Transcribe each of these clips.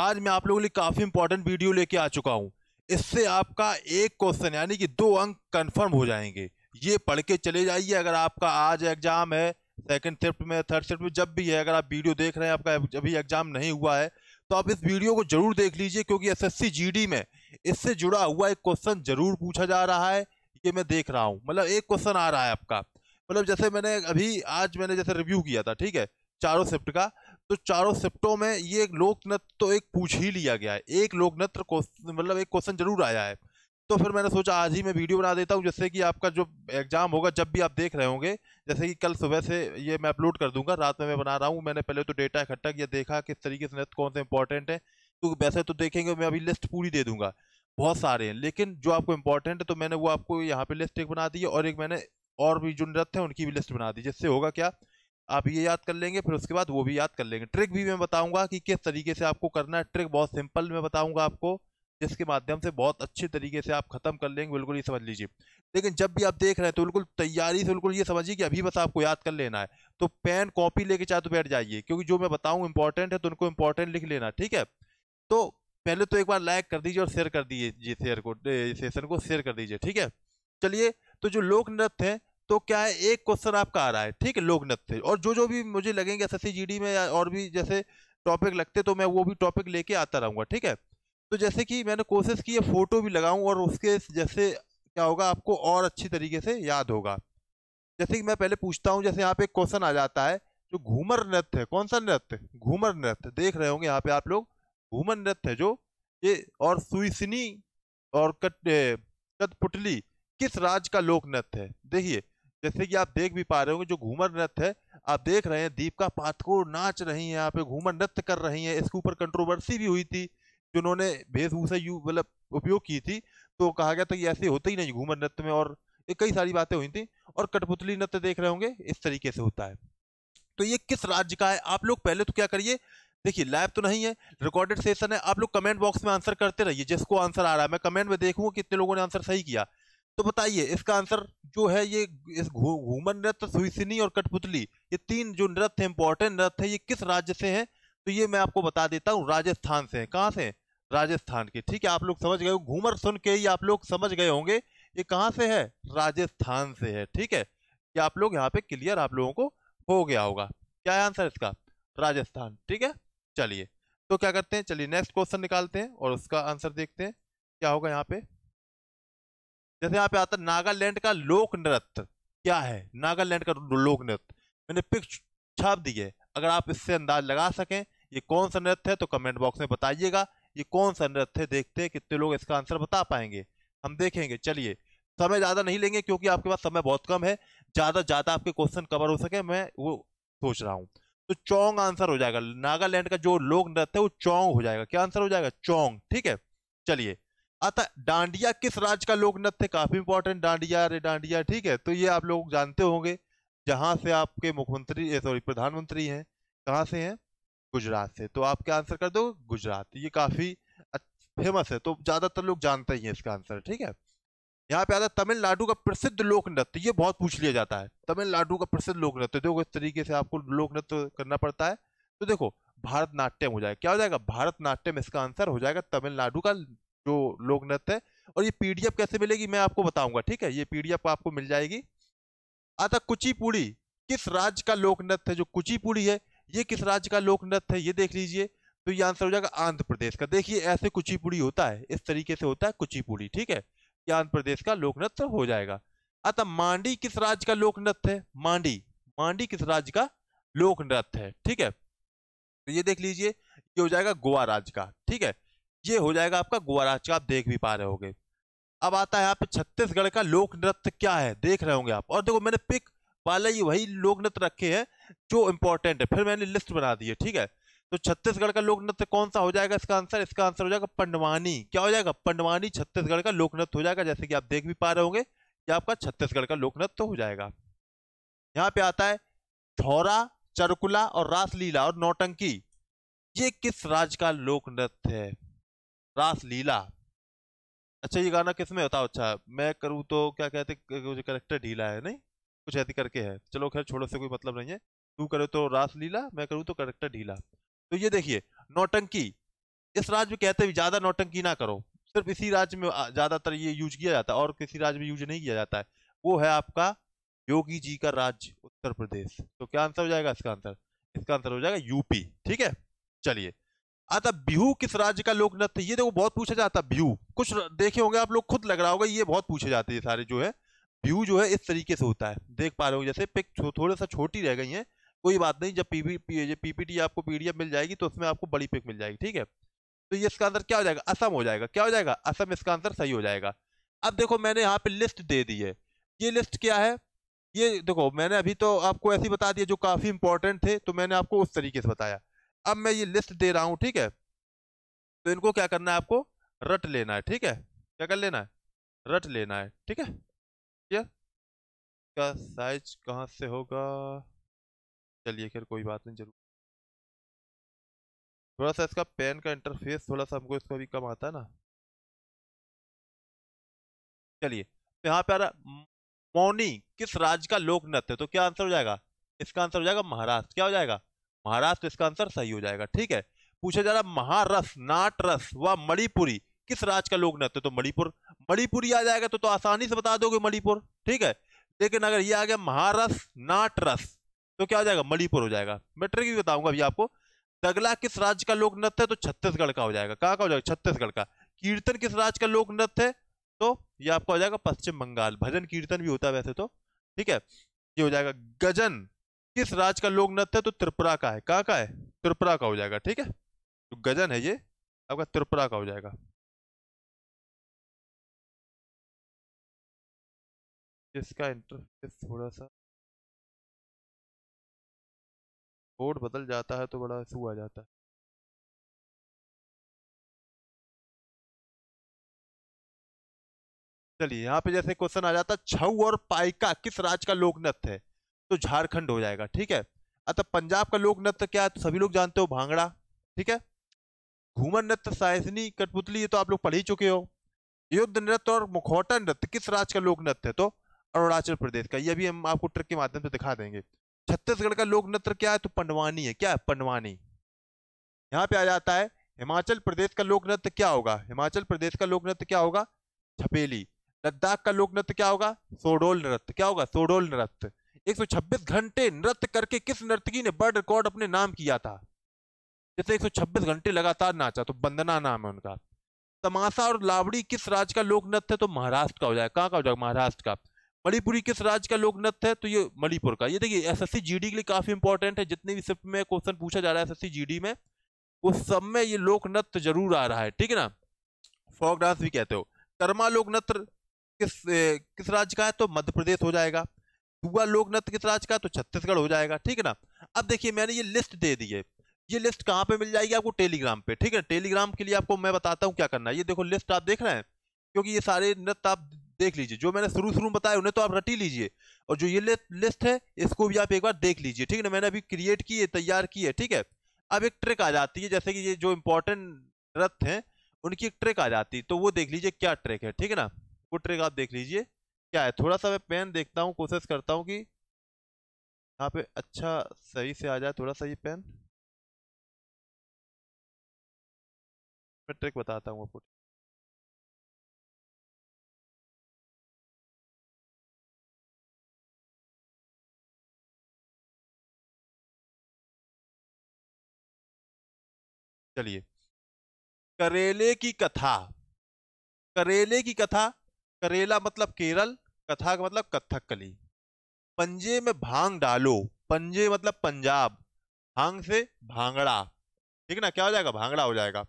आज मैं आप लोगों के लिए काफ़ी इंपॉर्टेंट वीडियो लेके आ चुका हूँ इससे आपका एक क्वेश्चन यानी कि दो अंक कन्फर्म हो जाएंगे ये पढ़ के चले जाइए अगर आपका आज एग्ज़ाम है सेकंड शिफ्ट में थर्ड शिफ्ट में जब भी है अगर आप वीडियो देख रहे हैं आपका अभी एग्ज़ाम नहीं हुआ है तो आप इस वीडियो को जरूर देख लीजिए क्योंकि एस एस में इससे जुड़ा हुआ एक क्वेश्चन जरूर पूछा जा रहा है ये मैं देख रहा हूँ मतलब एक क्वेश्चन आ रहा है आपका मतलब जैसे मैंने अभी आज मैंने जैसे रिव्यू किया था ठीक है चारों शिफ्ट का तो चारों सेप्टों में ये नृत्य तो एक पूछ ही लिया गया है एक लोकनृत्य मतलब एक क्वेश्चन जरूर आया है तो फिर मैंने सोचा आज ही मैं वीडियो बना देता हूँ जिससे कि आपका जो एग्जाम होगा जब भी आप देख रहे होंगे जैसे कि कल सुबह से ये मैं अपलोड कर दूंगा रात में मैं बना रहा हूँ मैंने पहले तो डेटा इकट्ठा किया देखा किस तरीके से नृत्य कौन से इंपॉर्टेंट है क्योंकि वैसे तो देखेंगे मैं अभी लिस्ट पूरी दे दूंगा बहुत सारे हैं लेकिन जो आपको इंपॉर्टेंट है तो मैंने वो आपको यहाँ पे लिस्ट एक बना दी है और एक मैंने और भी जो नृत्य है उनकी भी लिस्ट बना दी जिससे होगा क्या आप ये याद कर लेंगे फिर उसके बाद वो भी याद कर लेंगे ट्रिक भी मैं बताऊंगा कि किस तरीके से आपको करना है ट्रिक बहुत सिंपल मैं बताऊंगा आपको जिसके माध्यम से बहुत अच्छे तरीके से आप खत्म कर लेंगे बिल्कुल ये समझ लीजिए लेकिन जब भी आप देख रहे हैं तो बिल्कुल तैयारी से बिल्कुल ये समझिए कि अभी बस आपको याद कर लेना है तो पेन कॉपी लेके चाहे तो बैठ जाइए क्योंकि जो मैं बताऊँ इंपॉर्टेंट है तो उनको इम्पोर्टेंट लिख लेना ठीक है तो पहले तो एक बार लाइक कर दीजिए और शेयर कर दीजिए शेयर को सेशन को शेयर कर दीजिए ठीक है चलिए तो जो लोक नृत्य हैं तो क्या है एक क्वेश्चन आपका आ रहा है ठीक है लोक नृत्य और जो जो भी मुझे लगेंगे एस एस में या और भी जैसे टॉपिक लगते तो मैं वो भी टॉपिक लेके आता रहूँगा ठीक है तो जैसे कि मैंने कोशिश की है फ़ोटो भी लगाऊँ और उसके जैसे क्या होगा आपको और अच्छी तरीके से याद होगा जैसे कि मैं पहले पूछता हूँ जैसे यहाँ पे एक क्वेश्चन आ जाता है जो घूमर नृत्य है कौन सा नृत्य घूमर नृत्य देख रहे होंगे यहाँ पे आप लोग घूमर नृत्य है जो ये और सुइसनी और कट कटपुटली किस राज्य का लोक नृत्य है देखिए जैसे कि आप देख भी पा रहे होंगे जो घूमर नृत्य है आप देख रहे हैं दीपिका पाथकोड़ नाच रही हैं यहाँ पे घूमर नृत्य कर रही हैं इसके ऊपर कंट्रोवर्सी भी हुई थी जो उन्होंने वेशभूषा यू मतलब उपयोग की थी तो कहा गया था कि ऐसे होते ही नहीं घूमर नृत्य में और कई सारी बातें हुई थी और कठपुतली नृत्य देख रहे होंगे इस तरीके से होता है तो ये किस राज्य का है आप लोग पहले तो क्या करिए देखिए लाइव तो नहीं है रिकॉर्डेड सेशन है आप लोग कमेंट बॉक्स में आंसर करते रहिए जिसको आंसर आ रहा है मैं कमेंट में देखूंगा कितने लोगों ने आंसर सही किया तो बताइए इसका आंसर जो है ये इस घूमन नृत्य सुईसिनी और कठपुतली ये तीन जो नृत्य है इंपॉर्टेंट नृत्य है ये किस राज्य से है तो ये मैं आपको बता देता हूँ राजस्थान से है कहाँ से राजस्थान के ठीक है आप लोग समझ गए घूमर सुन के ही आप लोग समझ गए होंगे ये कहाँ से है राजस्थान से है ठीक है ये आप लोग यहाँ पे क्लियर आप लोगों को हो गया होगा क्या है आंसर इसका राजस्थान ठीक है चलिए तो क्या करते हैं चलिए नेक्स्ट क्वेश्चन निकालते हैं और उसका आंसर देखते हैं क्या होगा यहाँ पे जैसे यहाँ पे आता है नागालैंड का लोक नृत्य क्या है नागालैंड का लोक नृत्य मैंने पिक्स छाप दी है अगर आप इससे अंदाज लगा सकें ये कौन सा नृत्य है तो कमेंट बॉक्स में बताइएगा ये कौन सा नृत्य है देखते हैं कितने लोग इसका आंसर बता पाएंगे हम देखेंगे चलिए समय ज़्यादा नहीं लेंगे क्योंकि आपके पास समय बहुत कम है ज़्यादा ज़्यादा आपके क्वेश्चन कवर हो सके मैं वो सोच रहा हूँ तो चौंग आंसर हो जाएगा नागालैंड का जो लोक नृत्य है वो चौंग हो जाएगा क्या आंसर हो जाएगा चौंग ठीक है चलिए अतः डांडिया किस राज्य का लोक नृत्य काफी इंपॉर्टेंट डांडिया रे डांडिया ठीक है तो ये आप लोग जानते होंगे जहां से आपके मुख्यमंत्री सॉरी प्रधानमंत्री हैं कहाँ से हैं गुजरात से तो आप क्या आंसर कर दो गुजरात ये काफी फेमस है तो ज्यादातर लोग जानते ही हैं इसका आंसर ठीक है यहाँ पे आता है तमिलनाडु का प्रसिद्ध लोक नृत्य ये बहुत पूछ लिया जाता है तमिलनाडु का प्रसिद्ध लोक नृत्य देखो इस तरीके से आपको लोक नृत्य करना पड़ता है तो देखो भारतनाट्यम हो जाएगा क्या हो जाएगा भारतनाट्यम इसका आंसर हो जाएगा तमिलनाडु का जो लोग नृत्य है और ये पीडीएफ कैसे मिलेगी मैं आपको बताऊंगा ठीक है ये पीडीएफ आपको मिल जाएगी आता कुचिपुड़ी किस राज्य का लोक नृत्य है जो कुचिपुड़ी है ये किस राज्य का लोक नृत्य है ये देख लीजिए तो ये आंसर हो जाएगा आंध्र प्रदेश का देखिए ऐसे कुचिपुड़ी होता है इस तरीके से होता है कुचिपुड़ी ठीक है ये आंध्र प्रदेश का लोक नृत्य हो जाएगा अतः मांडी किस राज्य का लोक नृत्य है मांडी मांडी किस राज्य का लोक नृत्य है ठीक है तो ये देख लीजिए ये हो जाएगा गोवा राज्य का ठीक है ये हो जाएगा आपका गोवा राज्य का आप देख भी पा रहे होगे अब आता है यहाँ पे छत्तीसगढ़ का लोक नृत्य क्या है देख रहे होंगे आप और देखो मैंने पिक वाला ही वही लोक नृत्य रखे हैं जो इंपॉर्टेंट है फिर मैंने लिस्ट बना दी है ठीक है तो छत्तीसगढ़ का लोक नृत्य कौन सा हो जाएगा इसका आंसर इसका आंसर हो जाएगा पंडवानी क्या हो जाएगा पंडवानी छत्तीसगढ़ का लोक नृत्य हो जाएगा जैसे कि आप देख भी पा रहे होंगे ये आपका छत्तीसगढ़ का लोक नृत्य हो जाएगा यहाँ पे आता है धौरा चरकुला और रासलीला और नौटंकी ये किस राज्य का लोक नृत्य है रास लीला अच्छा ये गाना किस में होता अच्छा मैं करूँ तो क्या कहते मुझे करेक्टर ढीला है नहीं कुछ ऐसे करके है चलो खैर छोड़ो से कोई मतलब नहीं है तू करे तो रास लीला मैं करूँ तो करेक्टर ढीला तो ये देखिए नौटंकी इस राज्य में कहते हैं ज़्यादा नौटंकी ना करो सिर्फ इसी राज्य में ज़्यादातर ये यूज किया जाता है और किसी राज्य में यूज नहीं किया जाता है वो है आपका योगी जी का राज्य उत्तर प्रदेश तो क्या आंसर हो जाएगा इसका आंसर इसका आंसर हो जाएगा यूपी ठीक है चलिए आता बिहू किस राज्य का लोक नृत्य ये देखो बहुत पूछा जाता है बिहू कुछ देखे होंगे आप लोग खुद लग रहा होगा ये बहुत पूछे जाते हैं सारे जो है बिहू जो है इस तरीके से होता है देख पा रहे हो जैसे पिक थोड़ा सा छोटी रह गई है कोई बात नहीं जब पी पीपीटी आपको पीडीएफ मिल जाएगी तो उसमें आपको बड़ी पिक मिल जाएगी ठीक है तो ये इसका आंसर क्या हो जाएगा असम हो जाएगा क्या हो जाएगा असम इसका आंसर सही हो जाएगा अब देखो मैंने यहाँ पे लिस्ट दे दी है ये लिस्ट क्या है ये देखो मैंने अभी तो आपको ऐसी बता दिया जो काफ़ी इंपॉर्टेंट थे तो मैंने आपको उस तरीके से बताया अब मैं ये लिस्ट दे रहा हूं ठीक है तो इनको क्या करना है आपको रट लेना है ठीक है क्या कर लेना है रट लेना है ठीक है क्लियर का साइज कहाँ से होगा चलिए खैर कोई बात नहीं जरूर थोड़ा सा इसका पेन का इंटरफेस थोड़ा सा हमको इसको भी कम आता है ना चलिए तो यहाँ पे आ रहा मौनी किस राज्य का लोक नृत्य तो क्या आंसर हो जाएगा इसका आंसर हो जाएगा महाराष्ट्र क्या हो जाएगा महाराष्ट्र तो इसका आंसर सही हो जाएगा ठीक है पूछा जा रहा महारस नाट रस व मणिपुरी किस राज्य का लोग नृत्य तो मणिपुर मणिपुरी आ जाएगा तो, तो आसानी से बता दोगे मणिपुर ठीक है लेकिन अगर ये आ गया महारस नाट रस तो क्या हो जाएगा मणिपुर हो जाएगा मैं ट्रिक भी बताऊंगा अभी आपको दगला किस राज्य का लोक नृत्य है तो छत्तीसगढ़ का हो जाएगा कहाँ का हो जाएगा छत्तीसगढ़ का कीर्तन किस राज्य का लोक नृत्य है तो ये आपका हो जाएगा पश्चिम बंगाल भजन कीर्तन भी होता है वैसे तो ठीक है ये हो जाएगा गजन किस राज का लोक नृत्य है तो त्रिपुरा का है कहाँ का है त्रिपुरा का हो जाएगा ठीक है तो गजन है ये आपका त्रिपुरा का हो जाएगा जिसका इंटरफेस थोड़ा सा बोर्ड बदल जाता है तो बड़ा सू आ जाता है चलिए यहाँ पे जैसे क्वेश्चन आ जाता है छऊ और पाइका किस राज का लोक नृत्य है तो झारखंड हो जाएगा ठीक है अतः पंजाब का लोक नृत्य क्या है तो सभी लोग जानते हो भांगड़ा ठीक है घूमर नृत्य सायसनी कठपुतली ये तो आप लोग पढ़ ही चुके हो युद्ध नृत्य और मुखौटा नृत्य किस राज्य का लोक नृत्य है तो अरुणाचल प्रदेश का ये भी हम आपको ट्रिक के माध्यम से दिखा देंगे छत्तीसगढ़ का लोक नृत्य क्या है तो पंडवानी है क्या है पंडवानी यहाँ पे आ जाता है हिमाचल प्रदेश का लोक नृत्य क्या होगा हिमाचल प्रदेश का लोक नृत्य क्या होगा छपेली लद्दाख का लोक नृत्य क्या होगा सोडोल नृत्य क्या होगा सोडोल नृत्य छब्बीस घंटे नृत्य करके किस नर्तकी ने वर्ल्ड रिकॉर्ड अपने नाम किया था सौ 126 घंटे लगातार नाचा तो बंदना नाम है उनका तमाशा और लावड़ी किस राज्य का लोक नृत्य है तो महाराष्ट्र का हो जाएगा कहाँ का हो जाएगा महाराष्ट्र का मणिपुरी किस राज्य का लोक नृत्य है तो ये मणिपुर का ये देखिए एसएससी जीडी के लिए काफी इंपॉर्टेंट है जितने भी शिफ्ट में क्वेश्चन पूछा जा रहा है जी डी में उस सब में ये लोक नृत्य जरूर आ रहा है ठीक है ना फोक डांस भी कहते हो कर्मा लोक नृत्य किस किस राज्य का है तो मध्य प्रदेश हो जाएगा हुआ लोक नृत्य किस राज्य का तो छत्तीसगढ़ हो जाएगा ठीक है ना अब देखिए मैंने ये लिस्ट दे दी है ये लिस्ट कहाँ पे मिल जाएगी आपको टेलीग्राम पे ठीक है टेलीग्राम के लिए आपको मैं बताता हूँ क्या करना है ये देखो लिस्ट आप देख रहे हैं क्योंकि ये सारे नृत्य आप देख लीजिए जो मैंने शुरू शुरू में बताया उन्हें तो आप रटी लीजिए और जो ये लिस्ट है इसको भी आप एक बार देख लीजिए ठीक है ना मैंने अभी क्रिएट की है तैयार की है ठीक है अब एक ट्रिक आ जाती है जैसे कि ये जो इंपॉर्टेंट नृत्य हैं उनकी एक ट्रिक आ जाती है तो वो देख लीजिए क्या ट्रिक है ठीक है ना वो ट्रिक आप देख लीजिए क्या है थोड़ा सा मैं पेन देखता हूँ कोशिश करता हूँ कि यहाँ पे अच्छा सही से आ जाए थोड़ा सा ये पेन मैं ट्रिक बताता हूँ आपको चलिए करेले की कथा करेले की कथा करेला मतलब केरल कथा का मतलब कथक कली पंजे में भांग डालो पंजे मतलब पंजाब भांग से भांगड़ा ठीक ना क्या हो जाएगा भांगड़ा हो जाएगा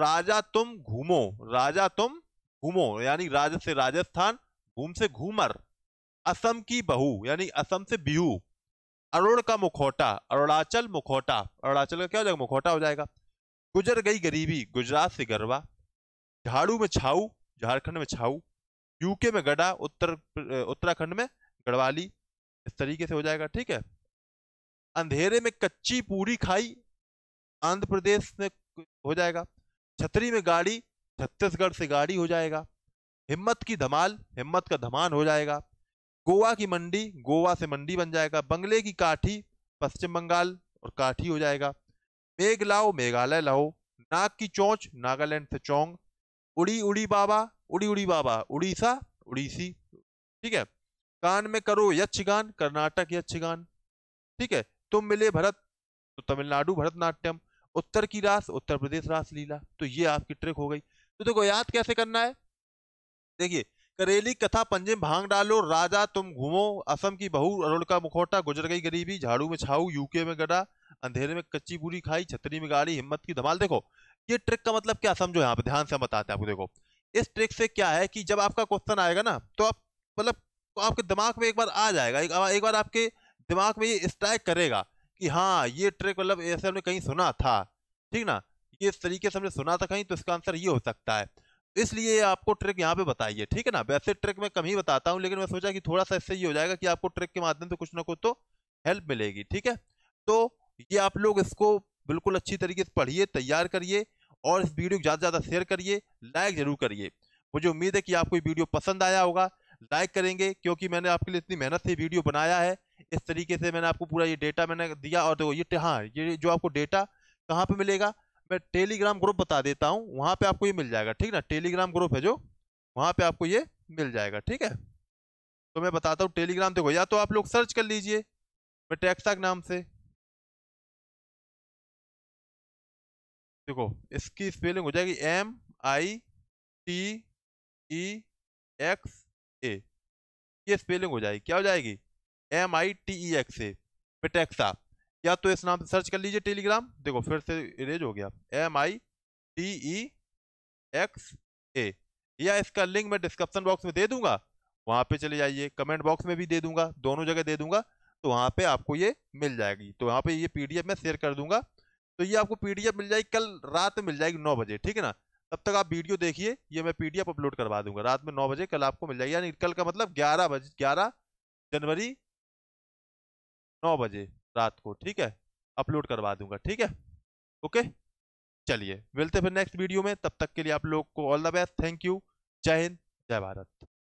राजा तुम घूमो राजा तुम घूमो यानी राज से राजस्थान घूम से घूमर असम की बहू यानी असम से बिहू अरुण का मुखौटा अरुणाचल मुखौटा अरुणाचल का क्या हो जाएगा मुखौटा हो जाएगा गुजर गई गरीबी गुजरात से गरबा झाड़ू में छाऊ झारखंड में छाऊ यूके में गढ़ा उत्तर उत्तराखंड में गढ़वाली इस तरीके से हो जाएगा ठीक है अंधेरे में कच्ची पूरी खाई आंध्र प्रदेश में हो जाएगा छतरी में गाड़ी छत्तीसगढ़ से गाड़ी हो जाएगा हिम्मत की धमाल हिम्मत का धमान हो जाएगा गोवा की मंडी गोवा से मंडी बन जाएगा बंगले की काठी पश्चिम बंगाल और काठी हो जाएगा मेघ लाओ मेघालय लाओ नाक की चोंच नागालैंड से चोंग उड़ी उड़ी बाबा उड़ी उड़ी बाबा उड़ीसा उड़ीसी ठीक है कान में करो यक्षगान कर्नाटक यक्षगान ठीक है तुम मिले भरत तो तमिलनाडु भरतनाट्यम उत्तर की रास उत्तर प्रदेश रास लीला तो ये आपकी ट्रिक हो गई तो देखो याद कैसे करना है देखिए करेली कथा पंजे भांग डालो राजा तुम घूमो असम की बहू अरुण का मुखौटा गुजर गई गरीबी झाड़ू में छाऊ यूके में गड़ा अंधेरे में कच्ची पूरी खाई छतरी में गाड़ी हिम्मत की धमाल देखो ये ट्रिक का मतलब क्या समझो यहाँ पे ध्यान से बताते हैं आपको देखो इस ट्रिक से क्या है कि जब आपका क्वेश्चन आएगा ना तो आप मतलब तो आपके दिमाग में एक बार आ जाएगा एक, एक बार आपके दिमाग में ये स्ट्राइक करेगा कि हाँ ये ट्रिक मतलब ऐसे हमने कहीं सुना था ठीक ना ये इस तरीके से हमने सुना था कहीं तो इसका आंसर ये हो सकता है इसलिए आपको ट्रिक यहाँ पे बताइए ठीक है ना वैसे ट्रिक मैं कम ही बताता हूँ लेकिन मैं सोचा कि थोड़ा सा इससे ये हो जाएगा कि आपको ट्रिक के माध्यम से कुछ ना कुछ तो हेल्प मिलेगी ठीक है तो ये आप लोग इसको बिल्कुल अच्छी तरीके से पढ़िए तैयार करिए और इस वीडियो को ज़्यादा से ज़्यादा शेयर करिए लाइक ज़रूर करिए मुझे उम्मीद है कि आपको ये वीडियो पसंद आया होगा लाइक करेंगे क्योंकि मैंने आपके लिए इतनी मेहनत से वीडियो बनाया है इस तरीके से मैंने आपको पूरा ये डेटा मैंने दिया और देखो ये हाँ ये जो आपको डेटा कहाँ पर मिलेगा मैं टेलीग्राम ग्रुप बता देता हूँ वहाँ पर आपको ये मिल जाएगा ठीक ना टेलीग्राम ग्रुप है जो वहाँ पर आपको ये मिल जाएगा ठीक है तो मैं बताता हूँ टेलीग्राम देखो या तो आप लोग सर्च कर लीजिए मैं के नाम से देखो इसकी स्पेलिंग हो जाएगी M I T E X A ये स्पेलिंग हो जाएगी क्या हो जाएगी M I T E X A पिटेक्सा या तो इस नाम से सर्च कर लीजिए टेलीग्राम देखो फिर से इरेज हो गया M I T E X A या इसका लिंक मैं डिस्क्रिप्शन बॉक्स में दे दूंगा वहां पे चले जाइए कमेंट बॉक्स में भी दे दूंगा दोनों जगह दे दूंगा तो वहां पे आपको ये मिल जाएगी तो वहां पे ये पीडीएफ मैं शेयर कर दूंगा तो ये आपको पीडीएफ मिल जाएगी कल रात में मिल जाएगी नौ बजे ठीक है ना तब तक आप वीडियो देखिए ये मैं पीडीएफ अपलोड करवा दूंगा रात में नौ बजे कल आपको मिल जाएगी यानी कल का मतलब ग्यारह बजे ग्यारह जनवरी नौ बजे रात को ठीक है अपलोड करवा दूंगा ठीक है ओके चलिए मिलते फिर नेक्स्ट वीडियो में तब तक के लिए आप लोग को all the best thank you जय हिंद जय भारत